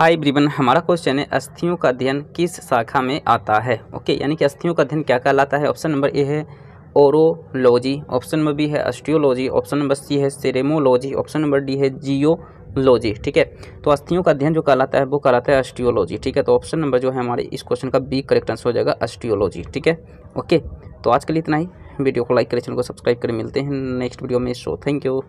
high ब्रिवन हमारा question है अस्थियों का अध्ययन किस शाखा में आता है ओके यानी कि अस्थियों का अध्ययन क्या कहलाता है ऑप्शन नंबर ए है ओरोलॉजी ऑप्शन नंबर बी है अस्टियोलॉजी ऑप्शन नंबर सी है सेरेमोलॉजी ऑप्शन नंबर डी है जियो लॉजी ठीक है तो अस्थियों का अध्ययन जो कहलाता है वो कहलाता है अस्टियोलॉजी ठीक है तो ऑप्शन नंबर जो है हमारे इस क्वेश्चन का बी करेक्ट आंसर हो जाएगा अस्टियोलॉजी ठीक है ओके तो आज के लिए इतना ही वीडियो को लाइक करें चैनल को सब्सक्राइब करें मिलते हैं नेक्स्ट वीडियो में शो थैंक यू